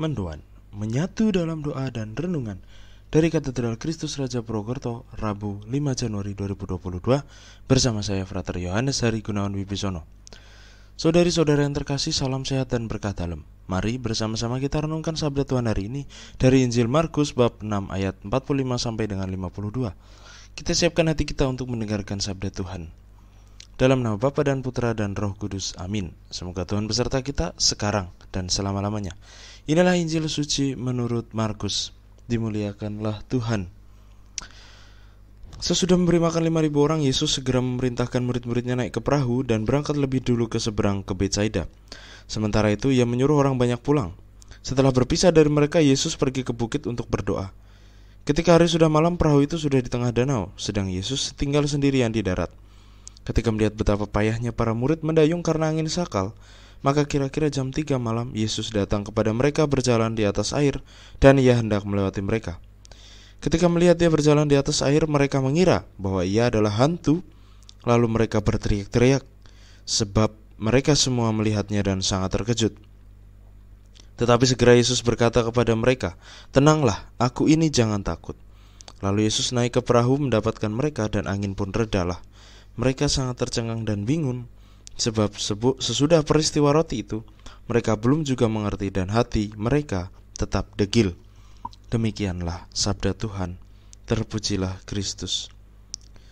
mendoan, menyatu dalam doa dan renungan dari Katedral Kristus Raja Purwokerto, Rabu 5 Januari 2022 bersama saya Frater Yohanes Hari Gunawan Wibisono. Saudari-saudara yang terkasih, salam sehat dan berkah dalam. Mari bersama-sama kita renungkan sabda Tuhan hari ini dari Injil Markus bab 6 ayat 45 sampai dengan 52. Kita siapkan hati kita untuk mendengarkan sabda Tuhan. Dalam nama Bapa dan Putra dan Roh Kudus. Amin. Semoga Tuhan beserta kita sekarang dan selama-lamanya. Inilah Injil suci menurut Markus. Dimuliakanlah Tuhan. Sesudah memberi makan 5000 orang, Yesus segera memerintahkan murid-muridnya naik ke perahu dan berangkat lebih dulu ke seberang ke Bethsaida. Sementara itu, ia menyuruh orang banyak pulang. Setelah berpisah dari mereka, Yesus pergi ke bukit untuk berdoa. Ketika hari sudah malam, perahu itu sudah di tengah danau, sedang Yesus tinggal sendirian di darat. Ketika melihat betapa payahnya para murid mendayung karena angin sakal, maka kira-kira jam 3 malam Yesus datang kepada mereka berjalan di atas air dan ia hendak melewati mereka. Ketika melihat dia berjalan di atas air, mereka mengira bahwa ia adalah hantu. Lalu mereka berteriak-teriak sebab mereka semua melihatnya dan sangat terkejut. Tetapi segera Yesus berkata kepada mereka, "Tenanglah, aku ini jangan takut." Lalu Yesus naik ke perahu mendapatkan mereka dan angin pun redalah. Mereka sangat tercengang dan bingung Sebab sesudah peristiwa roti itu, mereka belum juga mengerti dan hati mereka tetap degil. Demikianlah sabda Tuhan. Terpujilah Kristus.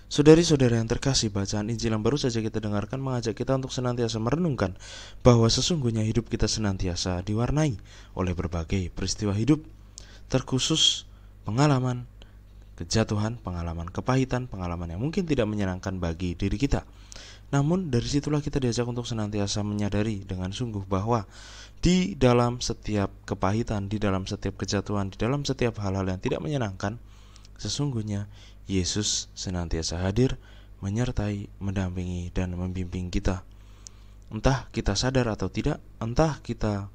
Saudari-saudara yang terkasih, bacaan Injil yang baru saja kita dengarkan mengajak kita untuk senantiasa merenungkan bahwa sesungguhnya hidup kita senantiasa diwarnai oleh berbagai peristiwa hidup, terkhusus pengalaman, kejatuhan, pengalaman kepahitan, pengalaman yang mungkin tidak menyenangkan bagi diri kita. Namun dari situlah kita diajak untuk senantiasa menyadari dengan sungguh bahwa di dalam setiap kepahitan, di dalam setiap kejatuhan, di dalam setiap hal-hal yang tidak menyenangkan, sesungguhnya Yesus senantiasa hadir, menyertai, mendampingi dan membimbing kita. Entah kita sadar atau tidak, entah kita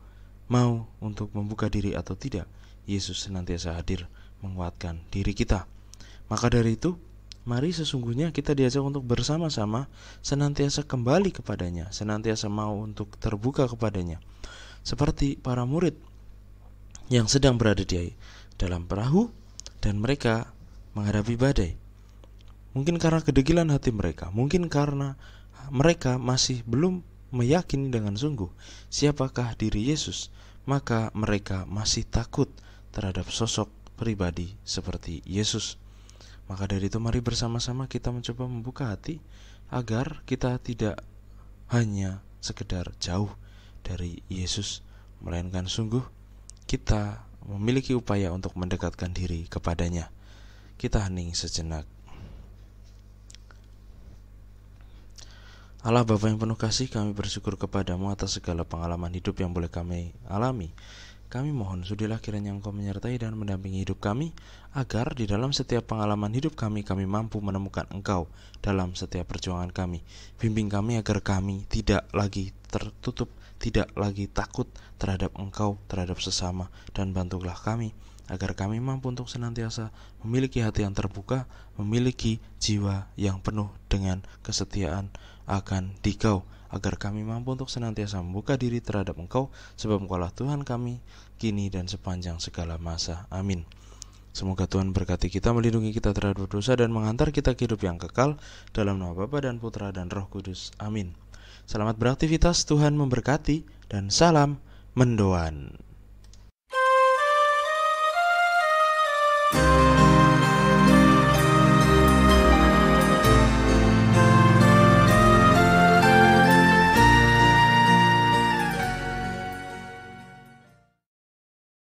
mau untuk membuka diri atau tidak, Yesus senantiasa hadir menguatkan diri kita. Maka dari itu, mari sesungguhnya kita diajak untuk bersama-sama senantiasa kembali kepadanya, senantiasa mau untuk terbuka kepadanya. Seperti para murid yang sedang berada di dalam perahu dan mereka menghadapi badai. Mungkin karena kedegilan hati mereka, mungkin karena mereka masih belum meyakini dengan sungguh siapakah diri Yesus, maka mereka masih takut terhadap sosok pribadi seperti Yesus. Maka dari itu mari bersama-sama kita mencoba membuka hati agar kita tidak hanya sekedar jauh dari Yesus, melainkan sungguh kita memiliki upaya untuk mendekatkan diri kepadanya. Kita hening sejenak. Allah Bapa yang penuh kasih, kami bersyukur kepadamu atas segala pengalaman hidup yang boleh kami alami kami mohon sudilah kiranya Engkau menyertai dan mendampingi hidup kami, agar di dalam setiap pengalaman hidup kami, kami mampu menemukan Engkau dalam setiap perjuangan kami. Bimbing kami agar kami tidak lagi tertutup, tidak lagi takut terhadap Engkau, terhadap sesama, dan bantulah kami agar kami mampu untuk senantiasa memiliki hati yang terbuka, memiliki jiwa yang penuh dengan kesetiaan akan dikau agar kami mampu untuk senantiasa membuka diri terhadap Engkau, sebab Engkaulah Tuhan kami, kini dan sepanjang segala masa. Amin. Semoga Tuhan berkati kita, melindungi kita terhadap dosa, dan mengantar kita ke hidup yang kekal, dalam nama Bapa dan Putra dan Roh Kudus. Amin. Selamat beraktivitas, Tuhan memberkati, dan salam mendoan.